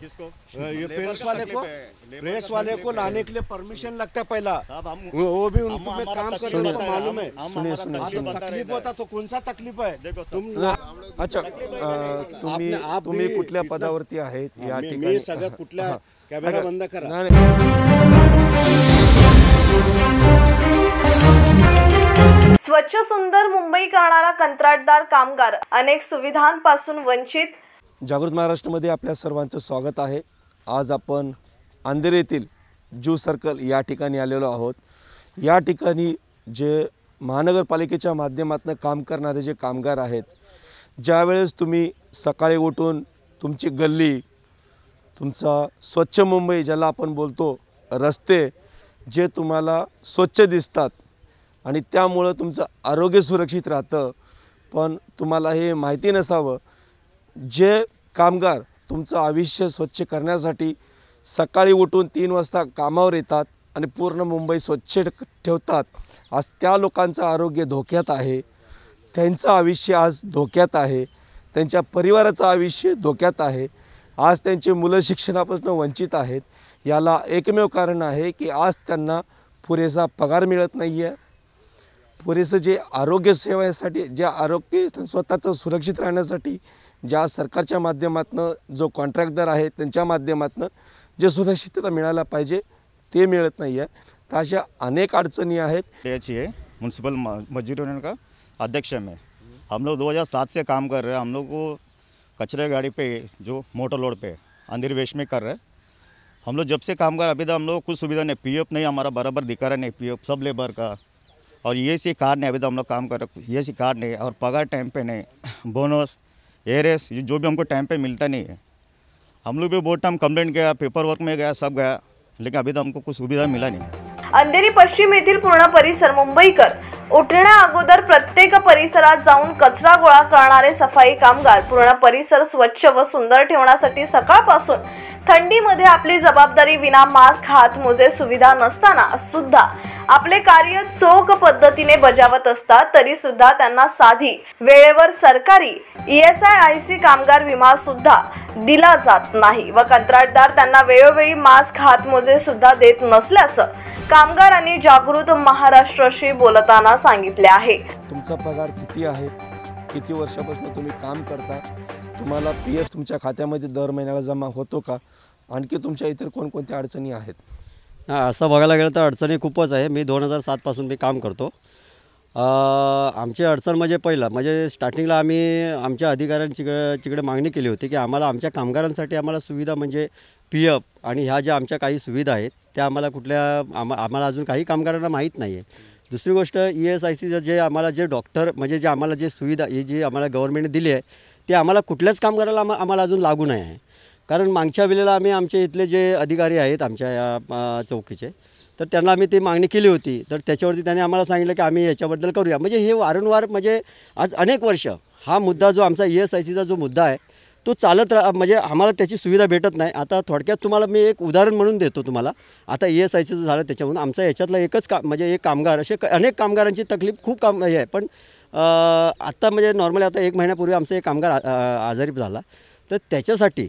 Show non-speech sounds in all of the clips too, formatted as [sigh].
किसको ये प्रेस वाले को प्रेस वाले को लाने के लिए परमिशन लगता है पहला वो भी उनको में काम करने को मालूम है सुनिए तकलीफ होता तो कौन सा तकलीफ है तुम अच्छा तुम्ही तुम्ही कुठल्या पदावरती आहेत या ठिकाणी सगळं कुठल्या बंद करा स्वच्छ सुंदर मुंबई करना कंत्राटदार कामगार अनेक सुविधांपासून वंचित जागृत महाराष्ट्रामध्ये आपल्या सर्वांचं स्वागत आहे आज आपण अंधेर येथील जू सर्कल या ठिकाणी आलेलो आहोत या ठिकाणी जे महानगरपालिकेच्या माध्यमातून काम करणारे जे कामगार आहेत ज्यावेळेस तुम्ही सकाळी उठून तुमची गल्ली तुमचा स्वच्छ मुंबई ज्याला आपण बोलतो रस्ते जे तुम्हाला स्वच्छ दिसतात आणि त्यामुळं तुमचं आरोग्य सुरक्षित राहतं पण तुम्हाला हे माहिती नसावं जे कामगार तुमचं आयुष्य स्वच्छ करण्यासाठी सकाळी उठून तीन वाजता कामावर येतात आणि पूर्ण मुंबई स्वच्छ ठेवतात आज त्या लोकांचं आरोग्य धोक्यात आहे त्यांचं आयुष्य आज धोक्यात आहे त्यांच्या परिवाराचं आयुष्य धोक्यात आहे आज त्यांची मुलं शिक्षणापासून वंचित आहेत याला एकमेव कारण आहे की आज त्यांना पुरेसा पगार मिळत नाही आहे पुरेसं जे आरोग्यसेवेसाठी जे आरोग्य स्वतःचं सुरक्षित राहण्यासाठी ज्या सरकारच्या माध्यमातून जो कॉन्ट्रॅक्टर आहे त्यांच्या माध्यमातून जे सुरक्षितता मिळायला पाहिजे ते मिळत नाही आहे तर अशा अनेक अडचणी आहेत याची आहे म्यूनसिपल मस्जिद युनियन का अध्यक्ष में हम लोग सात से काम कर रहे हैं हम लोग को कचरे गाड़ी पे जो मोटर लोड पे अंधेर वेश में कर रहे हैं हम लोग जब से काम कर अभी तक हम लोग कुछ सुविधा नहीं एफ नहीं हमारा बराबर दिखा रहा नहीं एफ सब लेबर का और ये सी कार्ड नहीं अभी तक हम लोग काम कर रहे ये सी कार्ड नहीं और पगार टाइम पे नहीं बोनस [laughs] एयर एस ये जो भी हमको टाइम पे मिलता नहीं है हम लोग भी बहुत टाइम कंप्लेंट गया पेपर वर्क में गया सब गया लेकिन अभी तक हमको कुछ सुविधा मिला नहीं अंधेरी पश्चिम येथील पूर्ण परिसर मुंबईकर उठण्या अगोदर प्रत्येक परिसरात जाऊन कचरा गोळा करणारे सफाई कामगार पूर्ण परिसर स्वच्छ व सुंदर ठेवण्यासाठी सकाळपासून थंडीमध्ये आपली जबाबदारी विना मास्क हातमोजे सुविधा नसताना सुद्धा आपले कार्य चोख पद्धतीने बजावत असतात तरी सुद्धा त्यांना साधी वेळेवर सरकारी E S I I C कामगार विमा सुद्धा दिला जात नाही व कंत्राटदार त्यांना वेळोवेळी मास्क हातमोजे सुद्धा देत नसल्याचं कामगारांनी जागृत महाराष्ट्राशी बोलताना सांगितले आहे तुमचा पगार किती आहे किती वर्षापासून तुम्ही काम करता तुम्हाला पी एफ तुमच्या खात्यामध्ये दर महिन्याला जमा होतो का आणखी तुमच्या इतर कोणकोणत्या अडचणी आहेत ना असं बघायला गेलं तर अडचणी खूपच आहे मी दोन हजार सातपासून मी काम करतो आमची अडचण म्हणजे पहिलं म्हणजे स्टार्टिंगला आम्ही आमच्या अधिकाऱ्यांची तिकडे मागणी केली होती की आम्हाला आमच्या कामगारांसाठी आम्हाला सुविधा म्हणजे पी एफ आणि ह्या ज्या आमच्या काही सुविधा आहेत त्या आम्हाला कुठल्या आम आम्हाला अजून काही कामगारांना माहीत नाही आहे दुसरी गोष्ट ई एस आय सीचं जे आम्हाला जे डॉक्टर म्हणजे जे आम्हाला जे सुविधा ही जी आम्हाला गव्हर्नमेंटने दिली आहे ते आम्हाला कुठल्याच कामगाराला आम आम्हाला अजून लागू नाही आहे कारण मागच्या वेळेला आम्ही आमचे इथले जे अधिकारी आहेत आमच्या या चौकीचे तर त्यांना आम्ही ती मागणी केली होती तर त्याच्यावरती त्यांनी आम्हाला सांगितलं की आम्ही याच्याबद्दल करूया म्हणजे हे वारंवार म्हणजे आज अनेक वर्ष हा मुद्दा जो आमचा ई एस आय सीचा जो मुद्दा आहे तो चालत राहा म्हणजे आम्हाला त्याची सुविधा भेटत नाही आता थोडक्यात तुम्हाला मी एक उदाहरण म्हणून देतो तुम्हाला आता ई एस आय सीचं झालं त्याच्यामधून आमचा याच्यातला एकच का म्हणजे एक कामगार असे अनेक कामगारांची तकलीफ खूप काम हे आहे पण आत्ता म्हणजे नॉर्मली आता एक महिन्यापूर्वी आमचा एक कामगार आजारी झाला तर त्याच्यासाठी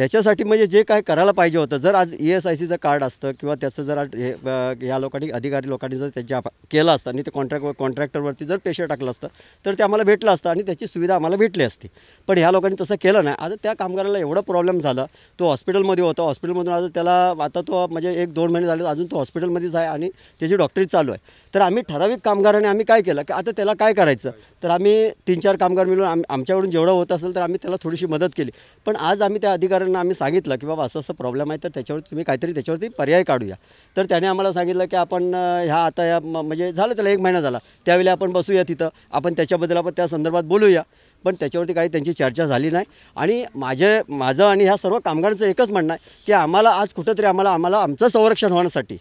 त्याच्यासाठी म्हणजे जे काय करायला पाहिजे होतं जर आज ई एस आय सीचं कार्ड असतं किंवा त्याचं जर हे या लोकांनी अधिकारी लोकांनी जर त्याचे केलं असतं आणि ते कॉन्ट्रॅक्ट कॉन्ट्रॅक्टरवरती जर पेशे टाकलं असतं तर ते आम्हाला भेटलं असतं आणि त्याची सुविधा आम्हाला भेटली असती पण ह्या लोकांनी तसं केलं नाही आता त्या कामगाराला एवढा प्रॉब्लेम झाला तो हॉस्पिटलमध्ये होता हॉस्पिटलमधून आता त्याला आता तो म्हणजे एक दोन महिने झाले अजून तो हॉस्पिटलमध्येच आहे आणि त्याची डॉक्टरी चालू आहे तर आम्ही ठराविक कामगाराने आम्ही काय केलं की आता त्याला काय करायचं तर आम्ही तीन चार कामगार मिळून आम आमच्याकडून जेवढं होत असेल तर आम्ही त्याला थोडीशी मदत केली पण आज आम्ही त्या अधिकाऱ्यांना लोकांना आम्ही सांगितलं की बाबा असं असं प्रॉब्लेम आहे तर त्याच्यावर तुम्ही काहीतरी त्याच्यावरती पर्याय काढूया तर त्याने आम्हाला सांगितलं की आपण ह्या आता या म्हणजे झालं त्याला एक महिना झाला त्यावेळी आपण बसूया तिथं आपण त्याच्याबद्दल आपण त्या संदर्भात बोलूया पण त्याच्यावरती काही त्यांची चर्चा झाली नाही आणि माझे माझं आणि ह्या सर्व कामगारांचं एकच म्हणणं आहे की आम्हाला आज कुठंतरी आम्हाला आम्हाला आमचं संरक्षण होण्यासाठी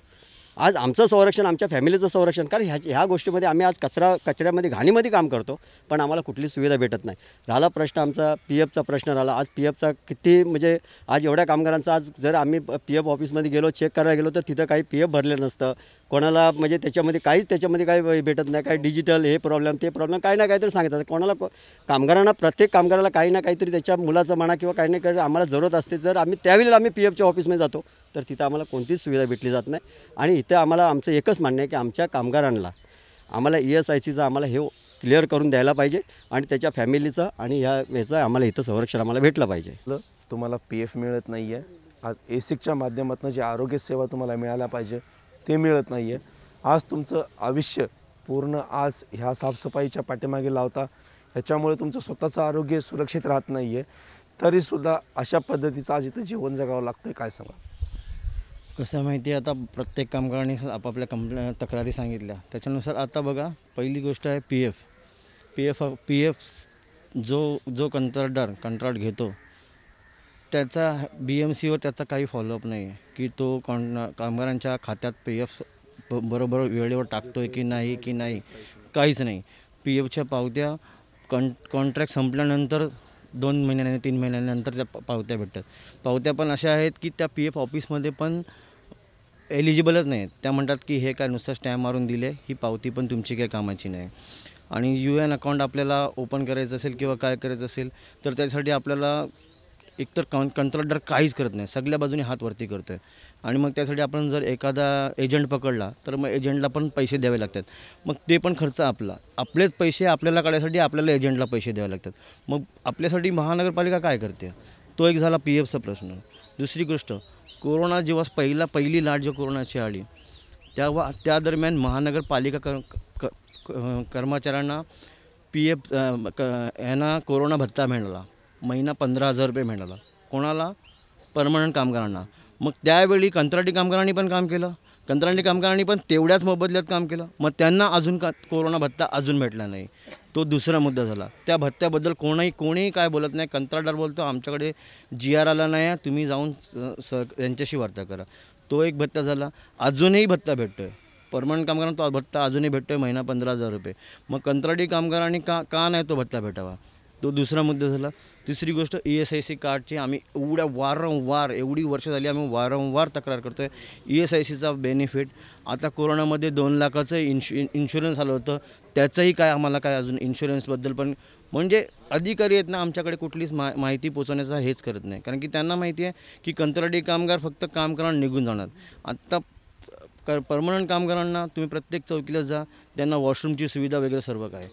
आज आमचं संरक्षण आमच्या फॅमिलीचं संरक्षण कारण ह्या ह्या गोष्टीमध्ये आम्ही आज कचरा कचऱ्यामध्ये घाणीमध्ये काम करतो पण आम्हाला कुठली सुविधा भेटत नाही राहिला प्रश्न आमचा पी एफचा प्रश्न राहिला आज पी एफचा किती म्हणजे आज एवढ्या कामगारांचा आज जर आम्ही पी एफ ऑफिसमध्ये गेलो चेक करायला गेलो तर तिथं काही पी एफ भरलं नसतं कोणाला म्हणजे त्याच्यामध्ये काहीच त्याच्यामध्ये काही भेटत नाही काही डिजिटल हे प्रॉब्लेम ते प्रॉब्लेम काही ना काहीतरी सांगतात कोणाला कामगारांना प्रत्येक कामगाराला काही ना काहीतरी त्याच्या मुलाचं म्हणा किंवा काही ना काही आम्हाला जरूरत असते जर आम्ही त्यावेळेला आम्ही पी एफच्या ऑफिसमध्ये जातो तर तिथं आम्हाला कोणतीच सुविधा भेटली जात नाही आणि इथं आम्हाला आमचं एकच मान्य आहे की आमच्या कामगारांना आम्हाला ई एस आय सीचं आम्हाला हे क्लिअर करून द्यायला पाहिजे आणि त्याच्या फॅमिलीचं आणि ह्या याचं आम्हाला इथं संरक्षण आम्हाला भेटलं पाहिजे तुम्हाला पी एफ मिळत नाही आहे आज एसिकच्या माध्यमातून जी आरोग्यसेवा तुम्हाला मिळायला पाहिजे ते मिळत नाही आहे आज तुमचं आयुष्य पूर्ण आज ह्या साफसफाईच्या पाठीमागे लावता ह्याच्यामुळे तुमचं स्वतःचं आरोग्य सुरक्षित राहत नाही आहे तरीसुद्धा अशा पद्धतीचं आज इथं जीवन जगावं लागतं काय सांगा कसं माहिती आहे आता प्रत्येक कामगारांनी आपापल्या कंप्ले तक्रारी सांगितल्या त्याच्यानुसार आता बघा पहिली गोष्ट आहे P F P F P F जो जो कंत्राटदार कंत्राट घेतो त्याचा बी एम सीवर त्याचा काही फॉलोअप नाही आहे की तो कॉन कामगारांच्या खात्यात पी एफ बरोबर वेळेवर टाकतो आहे की नाही की नाही काहीच नाही पी एफच्या पावत्या कॉन कॉन्ट्रॅक्ट संपल्यानंतर दोन महिन्याने तीन महिन्यानंतर त्या पावत्या भेटतात पावत्या पण अशा आहेत की त्या पी एफ ऑफिसमध्ये पण एलिजिबलच नाही त्या म्हणतात की हे काय नुसतं स्टॅम्प मारून दिले ही पावती पण तुमची काही कामाची नाही आणि यू एन अकाउंट आपल्याला ओपन करायचं असेल किंवा काय करायचं असेल तर त्यासाठी आपल्याला एकतर कं कंत्राटदार काहीच करत नाही सगळ्या बाजूने हात वरती करतो आहे आणि मग त्यासाठी आपण जर एखादा एजंट पकडला तर मग एजंटला पण पैसे द्यावे लागतात मग ते पण खर्च आपला आपलेच पैसे आपल्याला काढायसाठी आपल्याला एजंटला पैसे द्यावे लागतात मग आपल्यासाठी महानगरपालिका काय करते तो एक झाला पी एफचा प्रश्न दुसरी गोष्ट कोरोना जेव्हा पहिला पहिली लाट जेव्हा कोरोनाची आली तेव्हा त्या दरम्यान महानगरपालिका कर्मचाऱ्यांना पी एफ यांना कोरोना भत्ता मिळाला महिना पंधरा हजार रुपये मिळाला कोणाला परमनंट कामगारांना मग त्यावेळी कंत्राटी कामगारांनी पण काम केलं कंत्राटी कामगारांनी पण तेवढ्याच मोबदल्यात काम केलं मग त्यांना अजून का कोरोना भत्ता अजून भेटला नाही तो दुसरा मुद्दा झाला त्या भत्त्याबद्दल कोणाही कोणीही काय बोलत नाही कंत्राटदार बोलतो आमच्याकडे जी आर आला नाही तुम्ही जाऊन स यांच्याशी वार्ता करा तो एक भत्ता झाला अजूनही भत्ता भेटतो आहे परमनंट कामगारांना तो भत्ता अजूनही भेटतो आहे महिना पंधरा हजार रुपये मग कंत्राटी कामगारांनी का का नाही तो भत्ता भेटावा तो दुसरा मुद्दा झाला तिसरी गोष्ट ई एस आय सी कार्डची आम्ही एवढ्या वारंवार एवढी वर्ष झाली आम्ही वारंवार तक्रार करतो आहे ई एस आय सीचा बेनिफिट आता कोरोनामध्ये दोन लाखाचं इन्शु इन्शुरन्स आलं होतं त्याचंही काय आम्हाला काय अजून इन्शुरन्सबद्दल पण म्हणजे अधिकारी आहेत ना आमच्याकडे कुठलीच मा माहिती पोचवण्याचा हेच करत नाही कारण की त्यांना माहिती आहे की कंत्राटी कामगार फक्त काम करणार निघून जाणार आत्ता क परमनंट कामगारांना तुम्ही प्रत्येक चौकीला जा त्यांना वॉशरूमची सुविधा वगैरे सर्व काय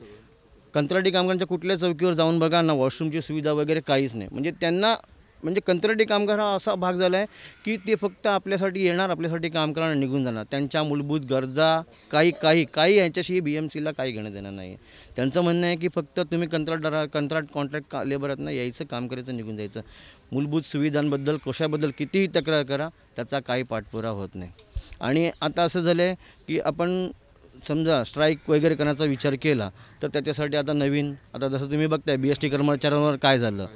कंत्राटी कामगारांच्या कुठल्या चौकीवर जाऊन बघा ना वॉशरूमची सुविधा वगैरे काहीच नाही म्हणजे त्यांना म्हणजे कंत्राटी कामगार हा असा भाग झाला आहे की ते फक्त आपल्यासाठी येणार आपल्यासाठी काम करणार निघून जाणार त्यांच्या मूलभूत गरजा काही काही काही यांच्याशी बी एम सीला काही घेणं देणार नाही त्यांचं म्हणणं आहे की फक्त तुम्ही कंत्राटदारा कंत्राट कॉन्ट्रॅक्ट का ना यायचं काम करायचं निघून जायचं मूलभूत सुविधांबद्दल कशाबद्दल कितीही तक्रार करा त्याचा काही पाठपुरा होत नाही आणि आता असं झालं आहे की आपण समजा स्ट्राईक वगैरे करण्याचा विचार केला तर त्याच्यासाठी आता नवीन आता जसं तुम्ही बघताय बी एस टी कर्मचाऱ्यांवर काय झालं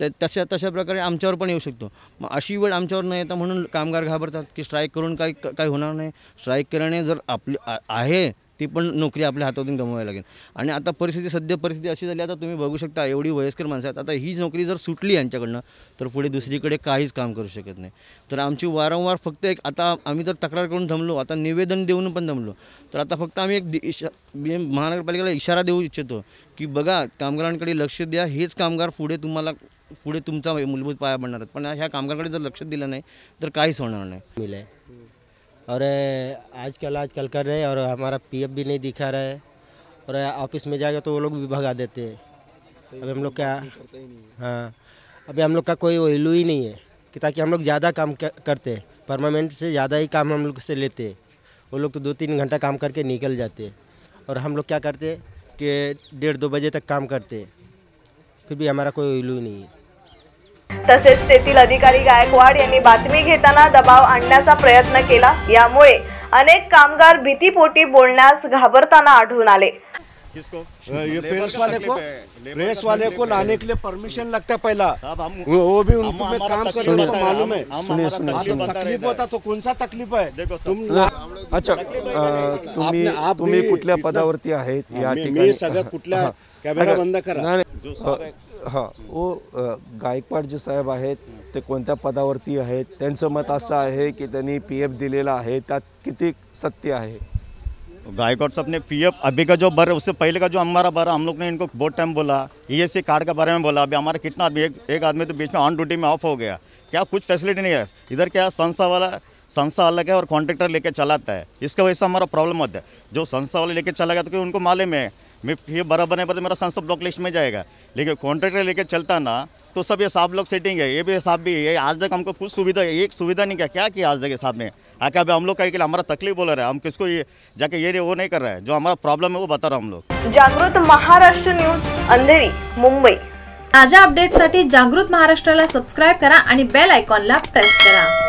तर तशा तशा प्रकारे आमच्यावर पण येऊ शकतो मग अशी वेळ आमच्यावर नाही येतं म्हणून कामगार घाबरतात की स्ट्राईक करून काही काही होणार नाही स्ट्राईक केल्याने जर आपली आहे ती पण नोकरी आपल्या हातातून गमवावी लागेल आणि आता परिस्थिती सध्या परिस्थिती अशी झाली आता तुम्ही बघू शकता एवढी वयस्कर माणसं आहेत आता ही नोकरी जर सुटली यांच्याकडनं तर पुढे दुसरीकडे काहीच काम करू शकत नाही तर आमची वारंवार फक्त एक आता आम्ही जर तक्रार करून थांबलो आता निवेदन देऊन पण थांबलो तर आता फक्त आम्ही एक म्हणजे महानगरपालिकेला इशारा देऊ इच्छितो की बघा कामगारांकडे लक्ष द्या हेच कामगार पुढे तुम्हाला पुढे तुमचा मूलभूत पाया बनणार पण ह्या कामगारांकडे जर लक्ष दिलं नाही तर काहीच होणार नाही और आजकल आजकल कर रहे हैं और हमारा पीएफ भी नहीं दिखा रहा है और ऑफिस में जाएगा तो वो लोग भी भगा देते हैं अभी हम लोग क्या हाँ अभी हम लोग का कोई वैल्यू ही नहीं है कि ताकि हम लोग ज़्यादा काम करते हैं परमानेंट से ज़्यादा ही काम हम लोग से लेते वो लोग तो दो तीन घंटा काम करके निकल जाते और हम लोग क्या करते कि डेढ़ दो बजे तक काम करते हैं फिर भी हमारा कोई वैल्यू नहीं है तसेच तेथील अधिकारी गायकवाड यांनी बातमी घेताना दबाव आणण्याचा प्रयत्न केला यामुळे अनेक कामगार भीतीपोटी बोलण्यास घाबरताना आढळून आले प्रेस वाले को प्रेस वाले को लाने के लिए परमिशन लगता है पहला वो भी उनको में काम करने को मालूम है सुनिए सुनिए तकलीफ होता तो कौन सा तकलीफ है तुम अच्छा तुम्ही तुम्ही कुठल्या पदावरती आहेत या ठिकाणी मी सगळं कुठल्या कॅमेरा [laughs] बंद करा हाँ वो गायकवाड जे साहब है ते को पदावरती है मत अस है कि तीन पी एफ दिलेला है त्यात सत्य है गायकवाड़ साहब ने पी एफ अभी का जो बर उससे पहले का जो हमारा बर हम लोग ने इनको बहुत टाइम बोला ई एस सी कार्ड के बारे में बोला अभी हमारा कितना आदमी एक, एक आदमी तो बीच में ऑन ड्यूटी में ऑफ हो गया क्या कुछ फैसिलिटी नहीं है इधर क्या संस्था वाला संस्था अलग है और कॉन्ट्रैक्टर लेके चलाता है इसका वजह से हमारा प्रॉब्लम होता है जो संस्था वाले लेके चला गया तो उनको मालूम है मैं ये बराबर नहीं पता मेरा संस्था ब्लॉक लिस्ट में जाएगा लेकिन कॉन्ट्रैक्टर लेकर चलता ना तो सब ये साफ लोग सेटिंग है ये भी हिसाब भी है आज तक हमको कुछ सुविधा एक सुविधा नहीं किया क्या किया आज तक हिसाब ने आके हाँ, अभी हम लोग लिए हमारा तकलीफ बोल रहा है हम किसको ये जाके ये वो नहीं कर रहा है जो हमारा प्रॉब्लम है वो बता रहा हम लोग जागृत महाराष्ट्र न्यूज अंधेरी मुंबई ताजा अपडेट्स जागृत महाराष्ट्र सब्सक्राइब करा बेल बेल आयकॉनला प्रेस करा